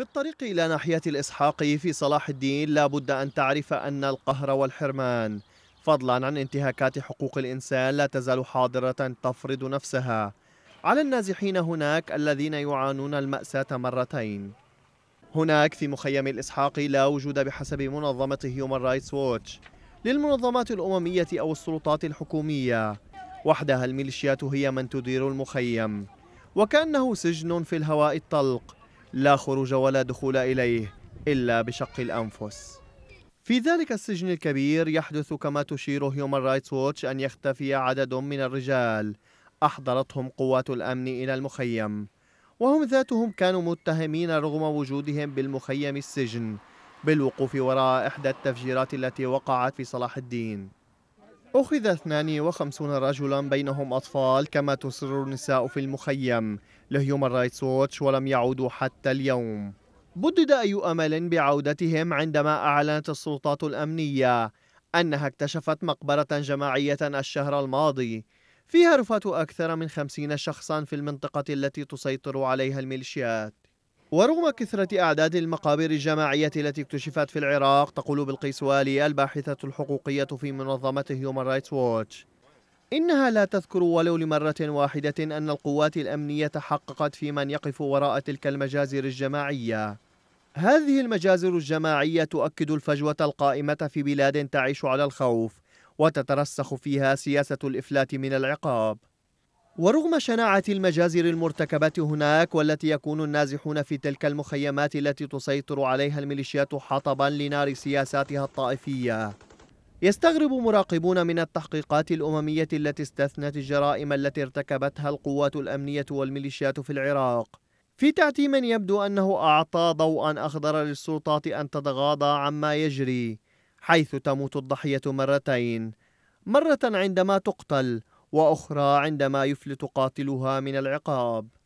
في الطريق إلى ناحية الإسحاق في صلاح الدين لابد أن تعرف أن القهر والحرمان فضلا عن انتهاكات حقوق الإنسان لا تزال حاضرة تفرض نفسها على النازحين هناك الذين يعانون المأساة مرتين هناك في مخيم الإسحاق لا وجود بحسب منظمة هيومان رايتس ووتش للمنظمات الأممية أو السلطات الحكومية وحدها الميليشيات هي من تدير المخيم وكأنه سجن في الهواء الطلق لا خروج ولا دخول إليه إلا بشق الأنفس في ذلك السجن الكبير يحدث كما تشير هيومن رايتس ووتش أن يختفي عدد من الرجال أحضرتهم قوات الأمن إلى المخيم وهم ذاتهم كانوا متهمين رغم وجودهم بالمخيم السجن بالوقوف وراء إحدى التفجيرات التي وقعت في صلاح الدين أخذ 52 رجلا بينهم أطفال كما تصر النساء في المخيم لهيومان رايتس ووتش ولم يعودوا حتى اليوم بدد أي أمل بعودتهم عندما أعلنت السلطات الأمنية أنها اكتشفت مقبرة جماعية الشهر الماضي فيها رفات أكثر من خمسين شخصا في المنطقة التي تسيطر عليها الميليشيات ورغم كثرة أعداد المقابر الجماعية التي اكتشفت في العراق تقول بالقيس والي الباحثة الحقوقية في منظمة هيومن رايتس ووتش إنها لا تذكر ولو لمرة واحدة أن القوات الأمنية تحققت في من يقف وراء تلك المجازر الجماعية هذه المجازر الجماعية تؤكد الفجوة القائمة في بلاد تعيش على الخوف وتترسخ فيها سياسة الإفلات من العقاب ورغم شناعة المجازر المرتكبة هناك والتي يكون النازحون في تلك المخيمات التي تسيطر عليها الميليشيات حطبا لنار سياساتها الطائفية يستغرب مراقبون من التحقيقات الأممية التي استثنت الجرائم التي ارتكبتها القوات الأمنية والميليشيات في العراق في تعتيم يبدو أنه أعطى ضوءا أخضر للسلطات أن تتغاضى عما يجري حيث تموت الضحية مرتين مرة عندما تقتل وأخرى عندما يفلت قاتلها من العقاب